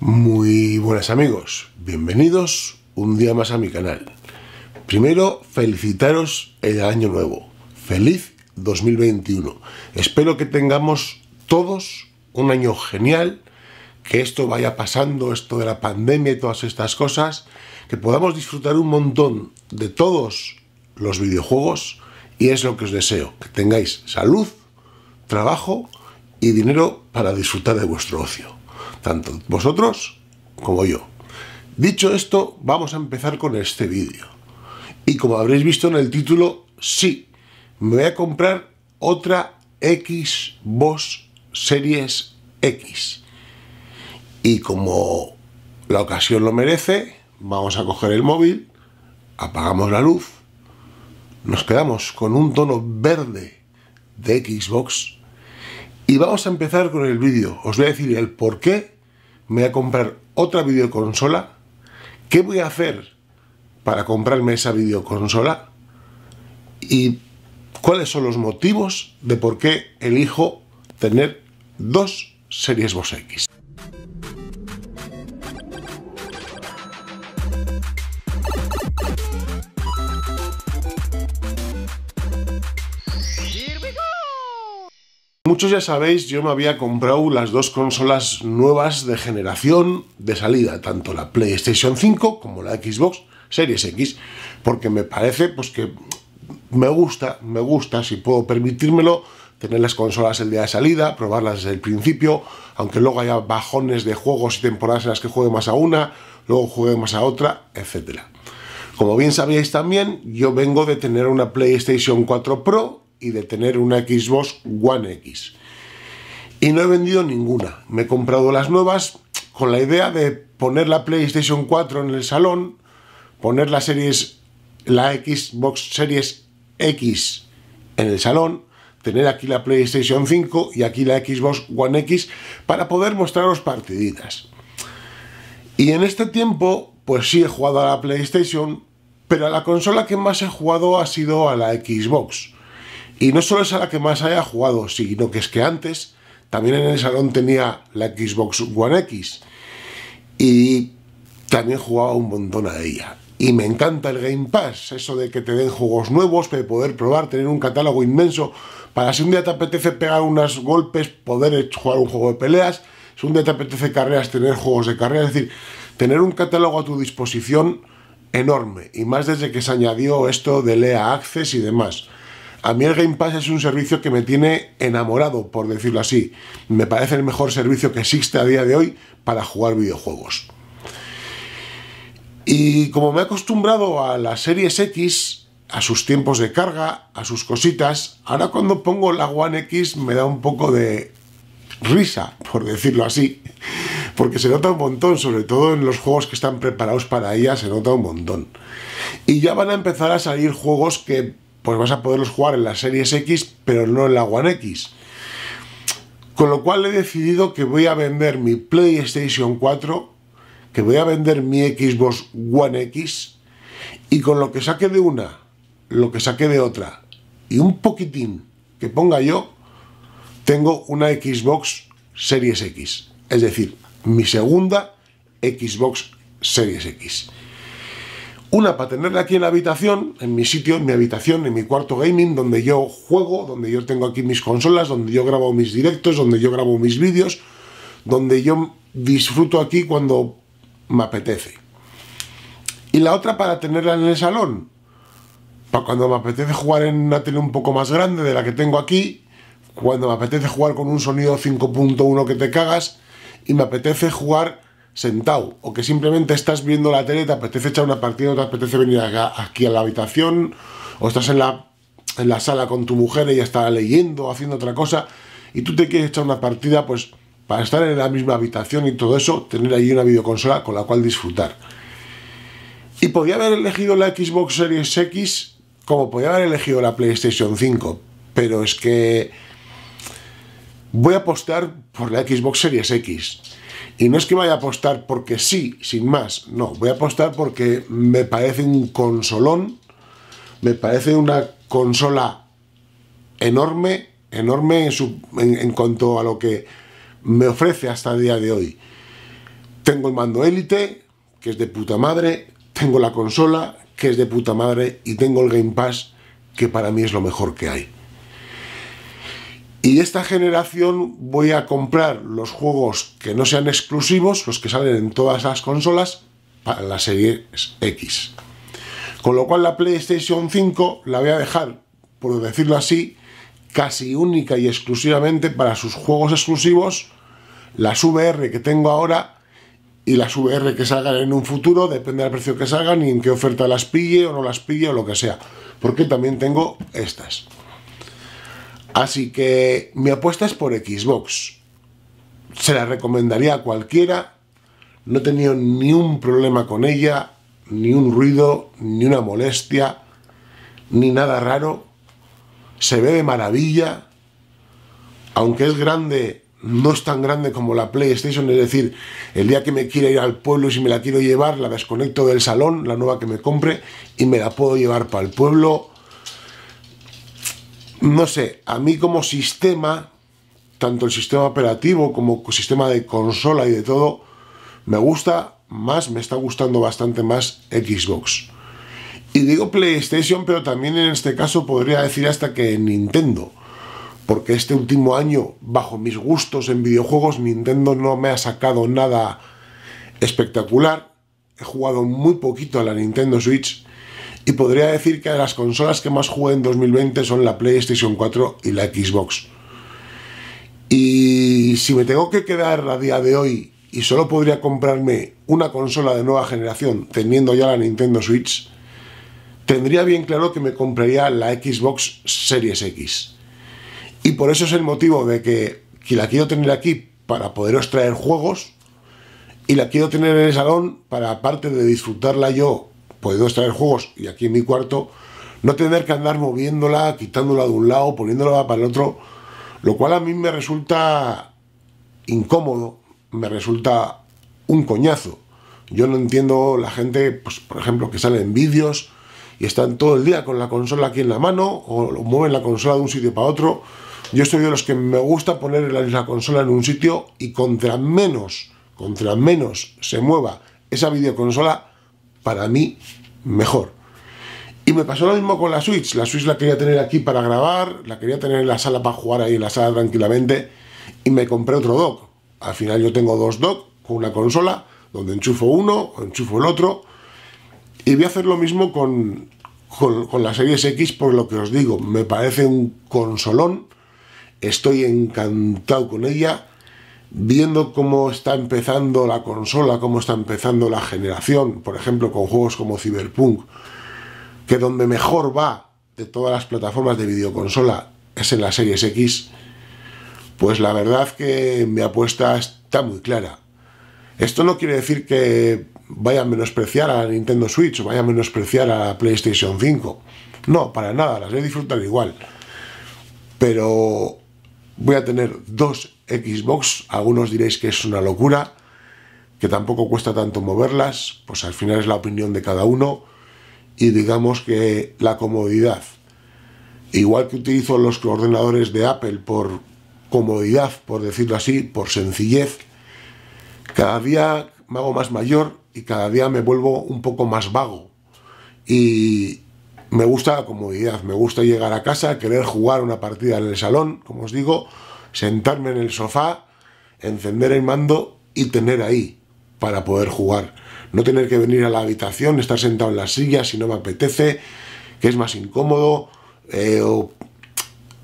Muy buenas amigos, bienvenidos un día más a mi canal. Primero, felicitaros el año nuevo. Feliz 2021. Espero que tengamos todos un año genial, que esto vaya pasando, esto de la pandemia y todas estas cosas, que podamos disfrutar un montón de todos los videojuegos y es lo que os deseo, que tengáis salud, trabajo y dinero para disfrutar de vuestro ocio tanto vosotros como yo. Dicho esto, vamos a empezar con este vídeo. Y como habréis visto en el título, sí, me voy a comprar otra Xbox Series X. Y como la ocasión lo merece, vamos a coger el móvil, apagamos la luz, nos quedamos con un tono verde de Xbox y vamos a empezar con el vídeo. Os voy a decir el por qué me voy a comprar otra videoconsola, ¿qué voy a hacer para comprarme esa videoconsola? Y cuáles son los motivos de por qué elijo tener dos series Xbox X. muchos ya sabéis, yo me había comprado las dos consolas nuevas de generación de salida, tanto la PlayStation 5 como la Xbox Series X, porque me parece pues que me gusta, me gusta, si puedo permitírmelo, tener las consolas el día de salida, probarlas desde el principio, aunque luego haya bajones de juegos y temporadas en las que juegue más a una, luego juegue más a otra, etc. Como bien sabíais también, yo vengo de tener una PlayStation 4 Pro y de tener una Xbox One X. Y no he vendido ninguna. Me he comprado las nuevas con la idea de poner la PlayStation 4 en el salón, poner la series, la Xbox Series X en el salón, tener aquí la PlayStation 5 y aquí la Xbox One X para poder mostraros partiditas. Y en este tiempo, pues sí he jugado a la PlayStation, pero la consola que más he jugado ha sido a la Xbox. Y no solo es a la que más haya jugado, sino que es que antes también en el salón tenía la Xbox One X y también jugaba un montón a ella. Y me encanta el Game Pass, eso de que te den juegos nuevos, de poder probar, tener un catálogo inmenso, para si un día te apetece pegar unos golpes, poder jugar un juego de peleas, si un día te apetece carreras, tener juegos de carreras, es decir, tener un catálogo a tu disposición enorme, y más desde que se añadió esto de lea Access y demás. A mí el Game Pass es un servicio que me tiene enamorado, por decirlo así. Me parece el mejor servicio que existe a día de hoy para jugar videojuegos. Y como me he acostumbrado a las series X, a sus tiempos de carga, a sus cositas, ahora cuando pongo la One X me da un poco de risa, por decirlo así, porque se nota un montón, sobre todo en los juegos que están preparados para ella, se nota un montón. Y ya van a empezar a salir juegos que pues vas a poderlos jugar en la series X, pero no en la One X. Con lo cual he decidido que voy a vender mi PlayStation 4, que voy a vender mi Xbox One X, y con lo que saque de una, lo que saque de otra, y un poquitín que ponga yo, tengo una Xbox Series X. Es decir, mi segunda Xbox Series X. Una para tenerla aquí en la habitación, en mi sitio, en mi habitación, en mi cuarto gaming, donde yo juego, donde yo tengo aquí mis consolas, donde yo grabo mis directos, donde yo grabo mis vídeos, donde yo disfruto aquí cuando me apetece. Y la otra para tenerla en el salón, para cuando me apetece jugar en una tele un poco más grande de la que tengo aquí, cuando me apetece jugar con un sonido 5.1 que te cagas, y me apetece jugar sentado o que simplemente estás viendo la tele, te apetece echar una partida, o te apetece venir aquí a la habitación, o estás en la, en la sala con tu mujer, ella está leyendo o haciendo otra cosa, y tú te quieres echar una partida, pues para estar en la misma habitación y todo eso, tener ahí una videoconsola con la cual disfrutar. Y podía haber elegido la Xbox Series X como podía haber elegido la PlayStation 5, pero es que voy a apostar por la Xbox Series X. Y no es que vaya a apostar porque sí, sin más, no, voy a apostar porque me parece un consolón, me parece una consola enorme, enorme en, cuanto a lo que me ofrece hasta el día de hoy. Tengo el mando Elite, que es de puta madre, tengo la consola, que es de puta madre, y tengo el Game Pass, que para mí es lo mejor que hay. Y esta generación voy a comprar los juegos que no sean exclusivos, los que salen en todas las consolas, para la serie X. Con lo cual la PlayStation 5 la voy a dejar, por decirlo así, casi única y exclusivamente para sus juegos exclusivos, las VR que tengo ahora y las VR que salgan en un futuro, depende del precio que salgan y en qué oferta las pille o no las pille o lo que sea, porque también tengo estas. Así que mi apuesta es por Xbox. Se la recomendaría a cualquiera. No he tenido ni un problema con ella, ni un ruido, ni una molestia, ni nada raro. Se ve de maravilla. Aunque es grande, no es tan grande como la PlayStation. Es decir, el día que me quiera ir al pueblo y si me la quiero llevar, la desconecto del salón, la nueva que me compre, y me la puedo llevar para el pueblo no sé, a mí como sistema, tanto el sistema operativo como el sistema de consola y de todo, me gusta más, me está gustando bastante más Xbox. Y digo PlayStation, pero también en este caso podría decir hasta que Nintendo. Porque este último año, bajo mis gustos en videojuegos, Nintendo no me ha sacado nada espectacular. He jugado muy poquito a la Nintendo Switch y podría decir que las consolas que más jugué en 2020 son la PlayStation 4 y la Xbox. Y si me tengo que quedar a día de hoy y solo podría comprarme una consola de nueva generación teniendo ya la Nintendo Switch, tendría bien claro que me compraría la Xbox Series X. Y por eso es el motivo de que, la quiero tener aquí para poderos traer juegos y la quiero tener en el salón para, aparte de disfrutarla yo Puedo extraer juegos y aquí en mi cuarto no tener que andar moviéndola, quitándola de un lado, poniéndola para el otro, lo cual a mí me resulta incómodo, me resulta un coñazo. Yo no entiendo la gente, pues, por ejemplo, que sale en vídeos y están todo el día con la consola aquí en la mano o mueven la consola de un sitio para otro. Yo soy de los que me gusta poner la consola en un sitio y contra menos, contra menos se mueva esa videoconsola, para mí mejor. Y me pasó lo mismo con la Switch. La Switch la quería tener aquí para grabar, la quería tener en la sala para jugar ahí en la sala tranquilamente y me compré otro dock. Al final yo tengo dos dock con una consola donde enchufo uno enchufo el otro y voy a hacer lo mismo con, con la Series X por lo que os digo. Me parece un consolón, estoy encantado con ella viendo cómo está empezando la consola, cómo está empezando la generación, por ejemplo con juegos como Cyberpunk, que donde mejor va de todas las plataformas de videoconsola es en la series X, pues la verdad que mi apuesta está muy clara. Esto no quiere decir que vaya a menospreciar a Nintendo Switch o vaya a menospreciar a PlayStation 5. No, para nada, las voy a disfrutar igual. Pero voy a tener dos Xbox, algunos diréis que es una locura, que tampoco cuesta tanto moverlas, pues al final es la opinión de cada uno y digamos que la comodidad. Igual que utilizo los ordenadores de Apple por comodidad, por decirlo así, por sencillez, cada día me hago más mayor y cada día me vuelvo un poco más vago. Y me gusta la comodidad, me gusta llegar a casa, querer jugar una partida en el salón, como os digo, sentarme en el sofá, encender el mando y tener ahí para poder jugar. No tener que venir a la habitación, estar sentado en la silla si no me apetece, que es más incómodo, eh, o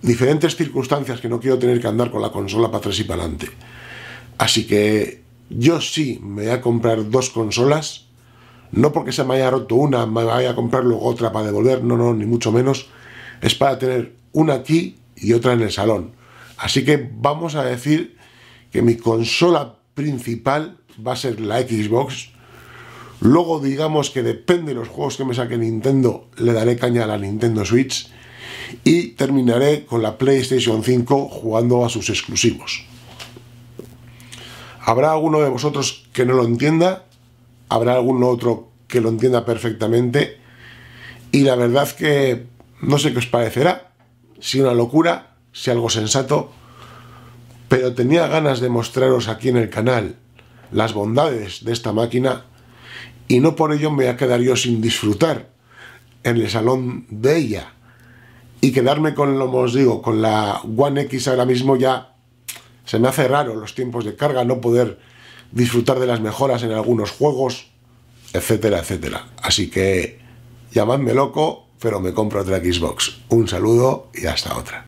diferentes circunstancias que no quiero tener que andar con la consola para atrás y para adelante. Así que yo sí me voy a comprar dos consolas, no porque se me haya roto una, me vaya a comprar luego otra para devolver, no, no, ni mucho menos. Es para tener una aquí y otra en el salón. Así que vamos a decir que mi consola principal va a ser la Xbox. Luego digamos que depende de los juegos que me saque Nintendo, le daré caña a la Nintendo Switch. Y terminaré con la PlayStation 5 jugando a sus exclusivos. Habrá alguno de vosotros que no lo entienda, habrá alguno otro que lo entienda perfectamente. Y la verdad que no sé qué os parecerá, si una locura, si algo sensato, pero tenía ganas de mostraros aquí en el canal las bondades de esta máquina y no por ello me voy a quedar yo sin disfrutar en el salón de ella y quedarme con lo os digo, con la One X ahora mismo ya se me hace raro los tiempos de carga, no poder disfrutar de las mejoras en algunos juegos, etcétera, etcétera. Así que llamadme loco, pero me compro otra Xbox. Un saludo y hasta otra.